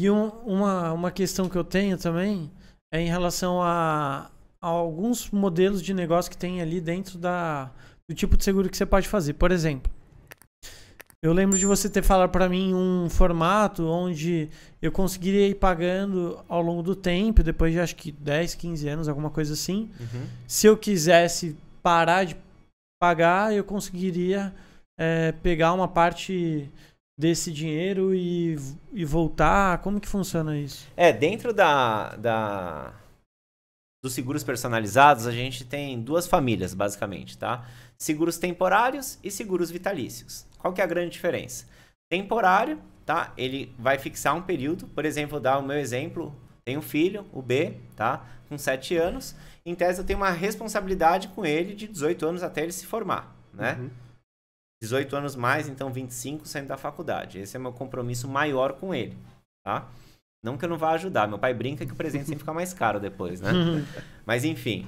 E um, uma, uma questão que eu tenho também é em relação a, a alguns modelos de negócio que tem ali dentro da, do tipo de seguro que você pode fazer. Por exemplo, eu lembro de você ter falado para mim um formato onde eu conseguiria ir pagando ao longo do tempo, depois de acho que 10, 15 anos, alguma coisa assim. Uhum. Se eu quisesse parar de pagar, eu conseguiria é, pegar uma parte desse dinheiro e, e voltar? Como que funciona isso? É, dentro da, da dos seguros personalizados, a gente tem duas famílias, basicamente, tá? Seguros temporários e seguros vitalícios. Qual que é a grande diferença? Temporário, tá? Ele vai fixar um período, por exemplo, dar o meu exemplo, tem um filho, o B, tá? Com 7 anos, em tese eu tenho uma responsabilidade com ele de 18 anos até ele se formar, né? Uhum. 18 anos mais, então 25 saindo da faculdade. Esse é meu compromisso maior com ele, tá? Não que eu não vá ajudar. Meu pai brinca que o presente sempre fica mais caro depois, né? Mas enfim.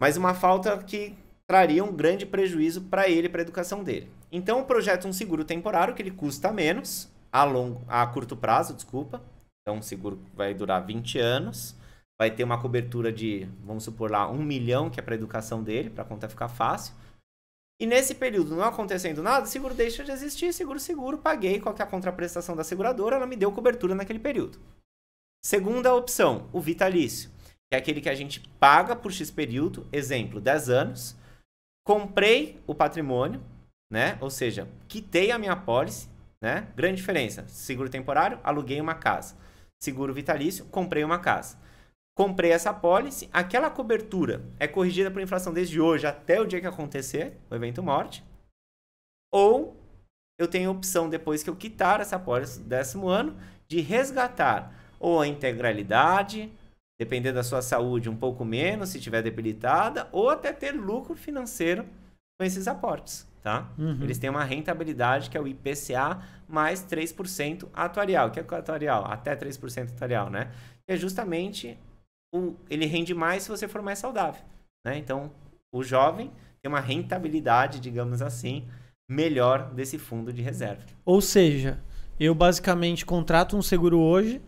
Mas uma falta que traria um grande prejuízo para ele, para a educação dele. Então, o projeto um seguro temporário que ele custa menos a longo, a curto prazo, desculpa. Então, um seguro vai durar 20 anos, vai ter uma cobertura de, vamos supor lá, um milhão que é para a educação dele, para a conta ficar fácil. E nesse período não acontecendo nada, o seguro deixa de existir, seguro seguro, paguei qual é a contraprestação da seguradora, ela me deu cobertura naquele período. Segunda opção, o vitalício, que é aquele que a gente paga por X período, exemplo, 10 anos. Comprei o patrimônio, né? Ou seja, quitei a minha apólice, né? Grande diferença. Seguro temporário, aluguei uma casa. Seguro vitalício, comprei uma casa comprei essa policy, aquela cobertura é corrigida por inflação desde hoje até o dia que acontecer o evento morte, ou eu tenho a opção, depois que eu quitar essa policy do décimo ano, de resgatar ou a integralidade, dependendo da sua saúde, um pouco menos, se tiver debilitada, ou até ter lucro financeiro com esses aportes. Tá? Uhum. Eles têm uma rentabilidade que é o IPCA mais 3% atuarial. O que é o atuarial? Até 3% atuarial, né? é justamente ele rende mais se você for mais saudável. Né? Então, o jovem tem uma rentabilidade, digamos assim, melhor desse fundo de reserva. Ou seja, eu basicamente contrato um seguro hoje,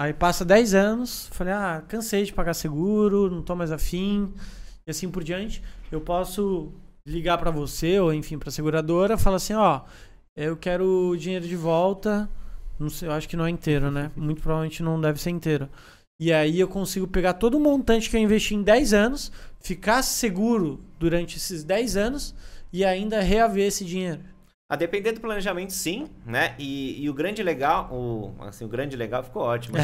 aí passa 10 anos, falei, ah, cansei de pagar seguro, não tô mais afim, e assim por diante. Eu posso ligar para você ou enfim para a seguradora, falar assim, ó, eu quero o dinheiro de volta. Não sei, eu acho que não é inteiro, né? Muito provavelmente não deve ser inteiro. E aí eu consigo pegar todo o montante que eu investi em 10 anos, ficar seguro durante esses 10 anos e ainda reaver esse dinheiro. A depender do planejamento, sim, né? E, e, o grande legal, o, assim, o grande legal ficou ótimo. Né?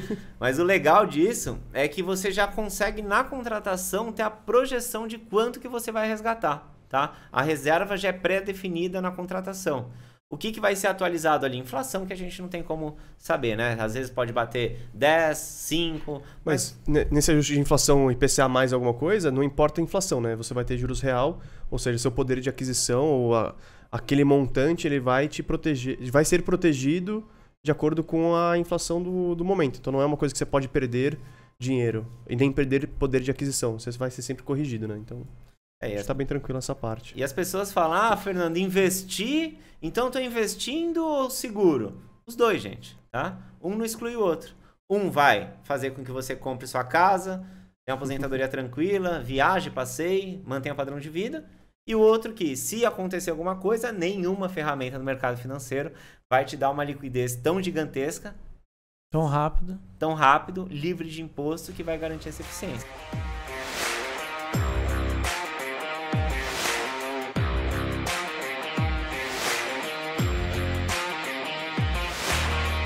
Mas o legal disso é que você já consegue na contratação ter a projeção de quanto que você vai resgatar, tá? A reserva já é pré-definida na contratação. O que, que vai ser atualizado ali? Inflação que a gente não tem como saber, né? Às vezes pode bater 10, 5. Mas, mas... nesse ajuste de inflação IPCA mais alguma coisa, não importa a inflação, né? Você vai ter juros real, ou seja, seu poder de aquisição ou a, aquele montante ele vai te proteger, vai ser protegido de acordo com a inflação do, do momento. Então não é uma coisa que você pode perder dinheiro e nem perder poder de aquisição. Você vai ser sempre corrigido, né? Então. É, está bem tranquilo essa parte. E as pessoas falam, ah, Fernando, investir, então estou investindo ou seguro? Os dois, gente, tá? Um não exclui o outro. Um vai fazer com que você compre sua casa, tenha uma aposentadoria tranquila, viaje, passeie, mantenha o padrão de vida. E o outro que, se acontecer alguma coisa, nenhuma ferramenta no mercado financeiro vai te dar uma liquidez tão gigantesca. Tão rápido. Tão rápido, livre de imposto, que vai garantir essa eficiência.